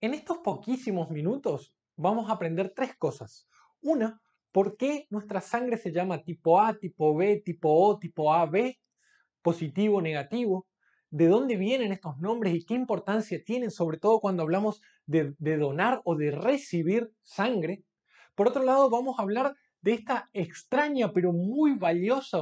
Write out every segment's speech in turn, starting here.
En estos poquísimos minutos vamos a aprender tres cosas. Una, por qué nuestra sangre se llama tipo A, tipo B, tipo O, tipo AB, positivo, negativo, de dónde vienen estos nombres y qué importancia tienen, sobre todo cuando hablamos de, de donar o de recibir sangre. Por otro lado, vamos a hablar de esta extraña pero muy valiosa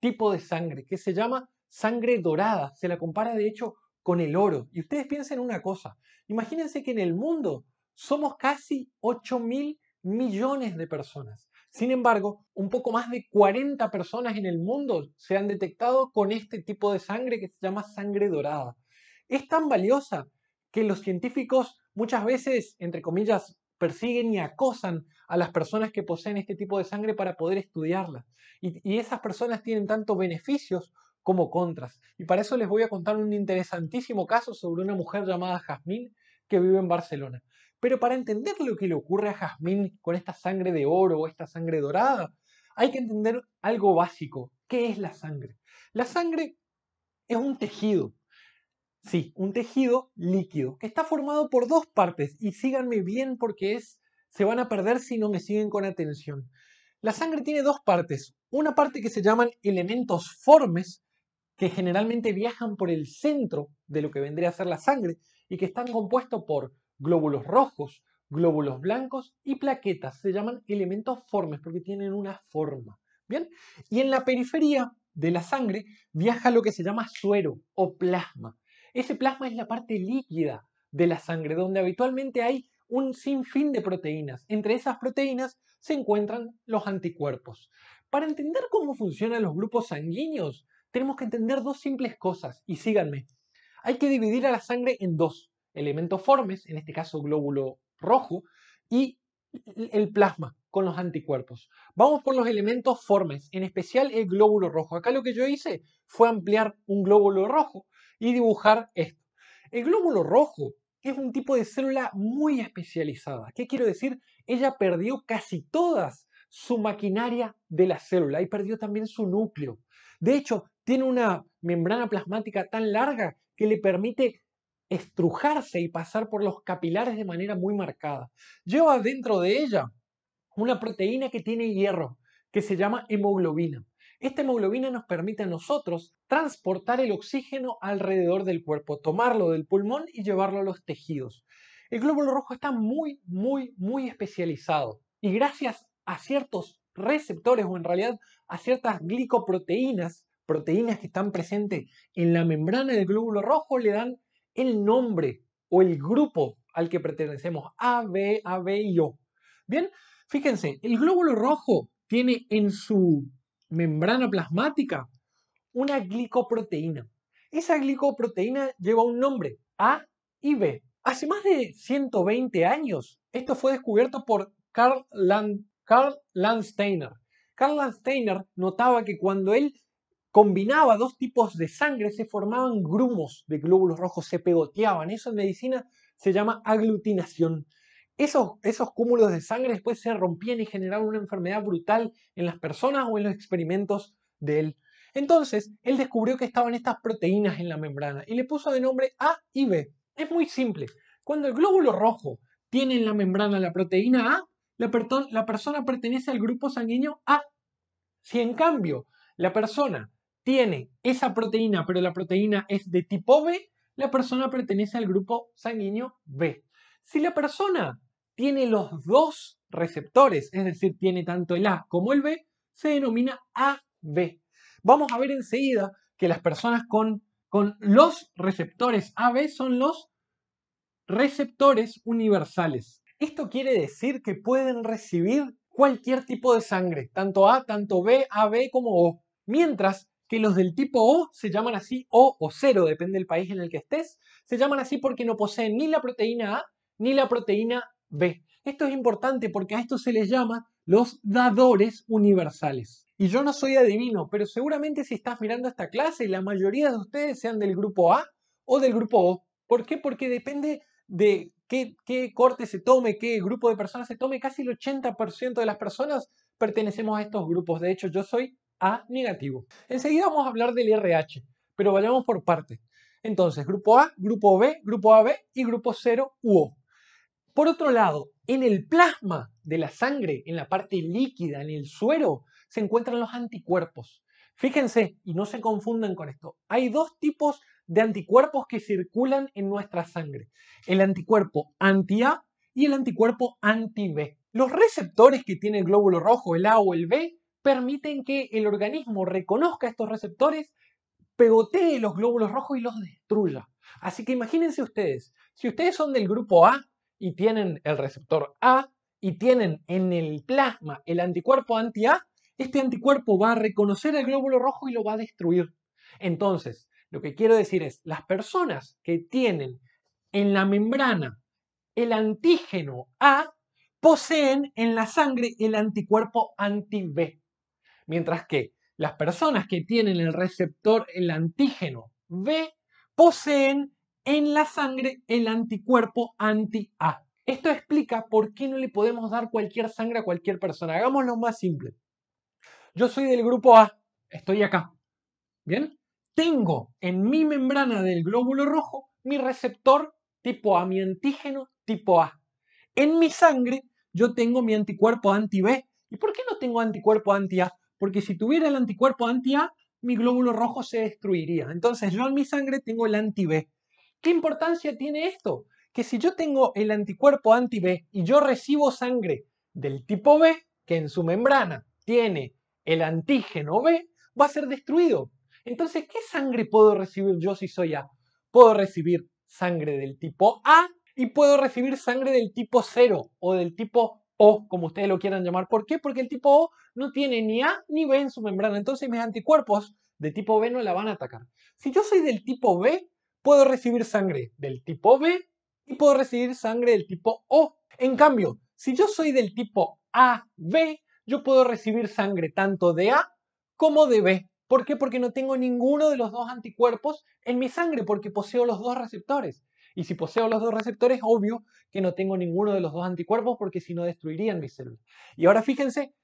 tipo de sangre que se llama sangre dorada. Se la compara de hecho con el oro. Y ustedes piensen una cosa, imagínense que en el mundo somos casi 8 mil millones de personas. Sin embargo, un poco más de 40 personas en el mundo se han detectado con este tipo de sangre que se llama sangre dorada. Es tan valiosa que los científicos muchas veces, entre comillas, persiguen y acosan a las personas que poseen este tipo de sangre para poder estudiarla. Y, esas personas tienen tantos beneficios como contras. Y para eso les voy a contar un interesantísimo caso sobre una mujer llamada Jazmín que vive en Barcelona. Pero para entender lo que le ocurre a Jazmín con esta sangre de oro o esta sangre dorada, hay que entender algo básico. ¿Qué es la sangre? La sangre es un tejido. Sí, un tejido líquido que está formado por dos partes. Y síganme bien porque es, se van a perder si no me siguen con atención. La sangre tiene dos partes. Una parte que se llaman elementos formes, que generalmente viajan por el centro de lo que vendría a ser la sangre y que están compuestos por glóbulos rojos, glóbulos blancos y plaquetas. Se llaman elementos formes porque tienen una forma. ¿Bien? Y en la periferia de la sangre viaja lo que se llama suero o plasma. Ese plasma es la parte líquida de la sangre, donde habitualmente hay un sinfín de proteínas. Entre esas proteínas se encuentran los anticuerpos. Para entender cómo funcionan los grupos sanguíneos, tenemos que entender dos simples cosas, y síganme. Hay que dividir a la sangre en dos, elementos formes, en este caso glóbulo rojo, y el plasma con los anticuerpos. Vamos por los elementos formes, en especial el glóbulo rojo. Acá lo que yo hice fue ampliar un glóbulo rojo y dibujar esto. El glóbulo rojo es un tipo de célula muy especializada. ¿Qué quiero decir? Ella perdió casi todas su maquinaria de la célula y perdió también su núcleo. De hecho, tiene una membrana plasmática tan larga que le permite estrujarse y pasar por los capilares de manera muy marcada. Lleva dentro de ella una proteína que tiene hierro, que se llama hemoglobina. Esta hemoglobina nos permite a nosotros transportar el oxígeno alrededor del cuerpo, tomarlo del pulmón y llevarlo a los tejidos. El glóbulo rojo está muy, muy, muy especializado y gracias a ciertos receptores o en realidad a ciertas glicoproteínas, proteínas que están presentes en la membrana del glóbulo rojo, le dan el nombre o el grupo al que pertenecemos, A, B, A, B y O. Bien, fíjense, el glóbulo rojo tiene en su membrana plasmática una glicoproteína. Esa glicoproteína lleva un nombre, A y B. Hace más de 120 años, esto fue descubierto por Carl, Landsteiner, Carla Steiner notaba que cuando él combinaba dos tipos de sangre se formaban grumos de glóbulos rojos, se pegoteaban. Eso en medicina se llama aglutinación. Esos, esos cúmulos de sangre después se rompían y generaban una enfermedad brutal en las personas o en los experimentos de él. Entonces, él descubrió que estaban estas proteínas en la membrana y le puso de nombre A y B. Es muy simple. Cuando el glóbulo rojo tiene en la membrana la proteína A, la persona pertenece al grupo sanguíneo A si en cambio la persona tiene esa proteína, pero la proteína es de tipo B, la persona pertenece al grupo sanguíneo B. Si la persona tiene los dos receptores, es decir, tiene tanto el A como el B, se denomina AB. Vamos a ver enseguida que las personas con, con los receptores AB son los receptores universales. Esto quiere decir que pueden recibir cualquier tipo de sangre, tanto A, tanto B, AB como O. Mientras que los del tipo O se llaman así O o cero, depende del país en el que estés, se llaman así porque no poseen ni la proteína A ni la proteína B. Esto es importante porque a esto se les llama los dadores universales. Y yo no soy adivino, pero seguramente si estás mirando esta clase, la mayoría de ustedes sean del grupo A o del grupo O. ¿Por qué? Porque depende de qué, corte se tome, qué grupo de personas se tome, casi el 80% de las personas pertenecemos a estos grupos. De hecho, yo soy A negativo. Enseguida vamos a hablar del RH, pero vayamos por partes. Entonces, grupo A, grupo B, grupo AB y grupo 0 UO. Por otro lado, en el plasma de la sangre, en la parte líquida, en el suero, se encuentran los anticuerpos. Fíjense, y no se confundan con esto, hay dos tipos de anticuerpos que circulan en nuestra sangre. El anticuerpo anti-A y el anticuerpo anti-B. Los receptores que tiene el glóbulo rojo, el A o el B, permiten que el organismo reconozca estos receptores, pegotee los glóbulos rojos y los destruya. Así que imagínense ustedes, si ustedes son del grupo A y tienen el receptor A y tienen en el plasma el anticuerpo anti-A, este anticuerpo va a reconocer el glóbulo rojo y lo va a destruir. Entonces, lo que quiero decir es, las personas que tienen en la membrana el antígeno A poseen en la sangre el anticuerpo anti-B, mientras que las personas que tienen el receptor, el antígeno B, poseen en la sangre el anticuerpo anti-A. Esto explica por qué no le podemos dar cualquier sangre a cualquier persona. Hagámoslo más simple. Yo soy del grupo A, estoy acá. ¿Bien? tengo en mi membrana del glóbulo rojo mi receptor tipo A, mi antígeno tipo A. En mi sangre yo tengo mi anticuerpo anti-B. ¿Y por qué no tengo anticuerpo anti-A? Porque si tuviera el anticuerpo anti-A, mi glóbulo rojo se destruiría. Entonces yo en mi sangre tengo el anti-B. ¿Qué importancia tiene esto? Que si yo tengo el anticuerpo anti-B y yo recibo sangre del tipo B, que en su membrana tiene el antígeno B, va a ser destruido. Entonces, ¿qué sangre puedo recibir yo si soy A? Puedo recibir sangre del tipo A y puedo recibir sangre del tipo 0 o del tipo O, como ustedes lo quieran llamar. ¿Por qué? Porque el tipo O no tiene ni A ni B en su membrana. Entonces, mis anticuerpos de tipo B no la van a atacar. Si yo soy del tipo B, puedo recibir sangre del tipo B y puedo recibir sangre del tipo O. En cambio, si yo soy del tipo AB, yo puedo recibir sangre tanto de A como de B. ¿Por qué? Porque no tengo ninguno de los dos anticuerpos en mi sangre, porque poseo los dos receptores. Y si poseo los dos receptores, obvio que no tengo ninguno de los dos anticuerpos, porque si no destruirían mis células. Y ahora fíjense,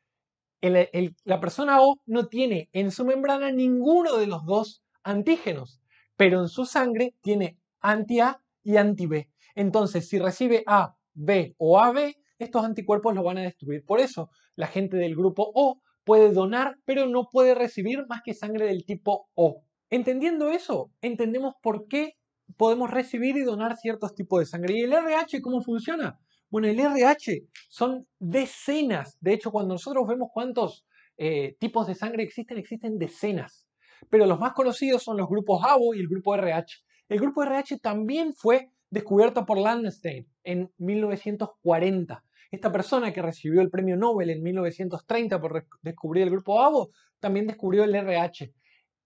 la persona O no tiene en su membrana ninguno de los dos antígenos, pero en su sangre tiene anti-A y anti-B. Entonces, si recibe A, B o AB, estos anticuerpos lo van a destruir. Por eso, la gente del grupo O puede donar, pero no puede recibir más que sangre del tipo O. Entendiendo eso, entendemos por qué podemos recibir y donar ciertos tipos de sangre. ¿Y el RH cómo funciona? Bueno, el RH son decenas. De hecho, cuando nosotros vemos cuántos eh, tipos de sangre existen, existen decenas. Pero los más conocidos son los grupos ABO y el grupo RH. El grupo RH también fue descubierto por Landstein en 1940. Esta persona que recibió el premio Nobel en 1930 por descubrir el grupo AVO también descubrió el RH.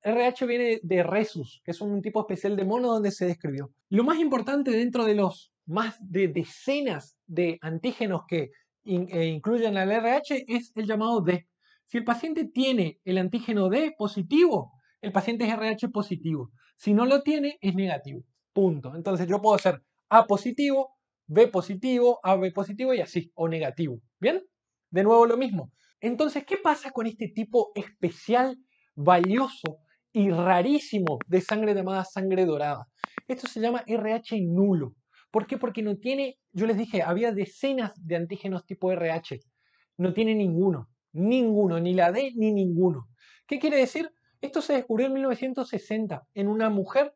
RH viene de RESUS, que es un tipo especial de mono donde se describió. Lo más importante dentro de los más de decenas de antígenos que eh, incluyen al RH es el llamado D. Si el paciente tiene el antígeno D positivo, el paciente es RH positivo. Si no lo tiene, es negativo. Punto. Entonces yo puedo ser A positivo, B positivo, AB positivo y así, o negativo. ¿Bien? De nuevo lo mismo. Entonces, ¿qué pasa con este tipo especial, valioso y rarísimo de sangre llamada sangre dorada? Esto se llama RH nulo. ¿Por qué? Porque no tiene, yo les dije, había decenas de antígenos tipo RH. No tiene ninguno, ninguno, ni la D ni ninguno. ¿Qué quiere decir? Esto se descubrió en 1960 en una mujer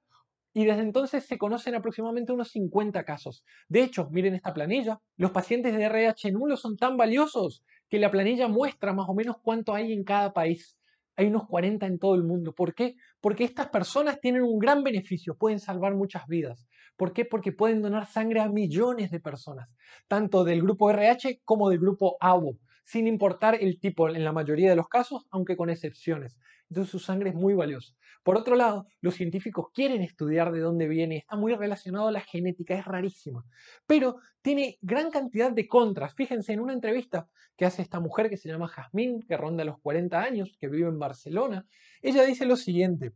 y desde entonces se conocen aproximadamente unos 50 casos. De hecho, miren esta planilla, los pacientes de RH nulo son tan valiosos que la planilla muestra más o menos cuánto hay en cada país. Hay unos 40 en todo el mundo. ¿Por qué? Porque estas personas tienen un gran beneficio, pueden salvar muchas vidas. ¿Por qué? Porque pueden donar sangre a millones de personas, tanto del grupo RH como del grupo AWO, sin importar el tipo en la mayoría de los casos, aunque con excepciones. Entonces su sangre es muy valiosa. Por otro lado, los científicos quieren estudiar de dónde viene, está muy relacionado a la genética, es rarísima. pero tiene gran cantidad de contras. Fíjense en una entrevista que hace esta mujer que se llama Jazmín, que ronda los 40 años, que vive en Barcelona, ella dice lo siguiente,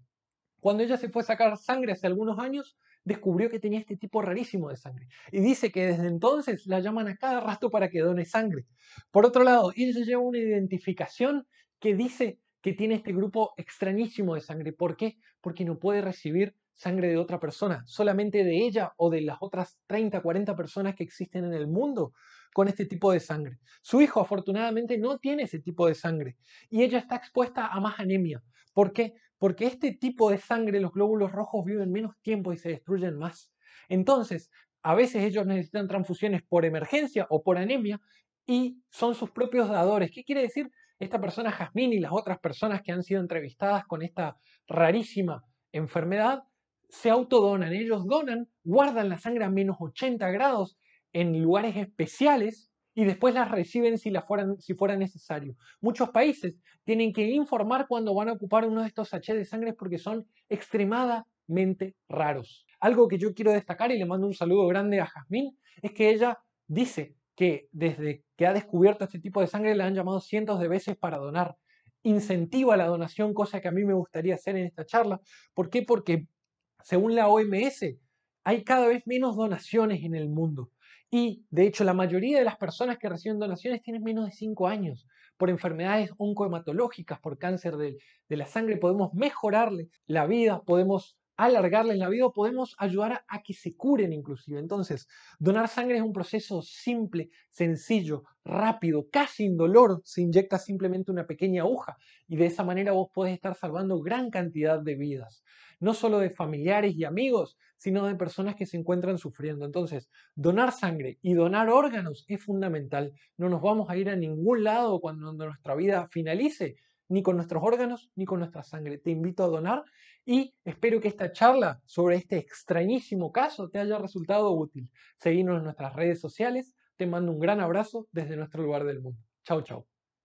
cuando ella se fue a sacar sangre hace algunos años, descubrió que tenía este tipo rarísimo de sangre. Y dice que desde entonces la llaman a cada rato para que done sangre. Por otro lado, ella lleva una identificación que dice que tiene este grupo extrañísimo de sangre. ¿Por qué? Porque no puede recibir sangre de otra persona, solamente de ella o de las otras 30, 40 personas que existen en el mundo con este tipo de sangre. Su hijo afortunadamente no tiene ese tipo de sangre y ella está expuesta a más anemia. ¿Por qué? Porque este tipo de sangre, los glóbulos rojos viven menos tiempo y se destruyen más. Entonces, a veces ellos necesitan transfusiones por emergencia o por anemia y son sus propios dadores. ¿Qué quiere decir? esta persona Jazmín y las otras personas que han sido entrevistadas con esta rarísima enfermedad se autodonan. Ellos donan, guardan la sangre a menos 80 grados en lugares especiales y después las reciben si, la fueran, si fuera necesario. Muchos países tienen que informar cuando van a ocupar uno de estos sachets de sangre porque son extremadamente raros. Algo que yo quiero destacar y le mando un saludo grande a Jazmín es que ella dice que desde que ha descubierto este tipo de sangre la han llamado cientos de veces para donar. Incentiva la donación, cosa que a mí me gustaría hacer en esta charla. ¿Por qué? Porque según la OMS, hay cada vez menos donaciones en el mundo. Y de hecho, la mayoría de las personas que reciben donaciones tienen menos de 5 años. Por enfermedades oncohematológicas, por cáncer de, de la sangre, podemos mejorarle la vida, podemos alargarles la vida podemos ayudar a que se curen inclusive. Entonces, donar sangre es un proceso simple, sencillo, rápido, casi indolor. Se inyecta simplemente una pequeña aguja y de esa manera vos podés estar salvando gran cantidad de vidas, no solo de familiares y amigos, sino de personas que se encuentran sufriendo. Entonces, donar sangre y donar órganos es fundamental. No nos vamos a ir a ningún lado cuando nuestra vida finalice ni con nuestros órganos, ni con nuestra sangre. Te invito a donar y espero que esta charla sobre este extrañísimo caso te haya resultado útil. Seguimos en nuestras redes sociales. Te mando un gran abrazo desde nuestro lugar del mundo. Chau, chao.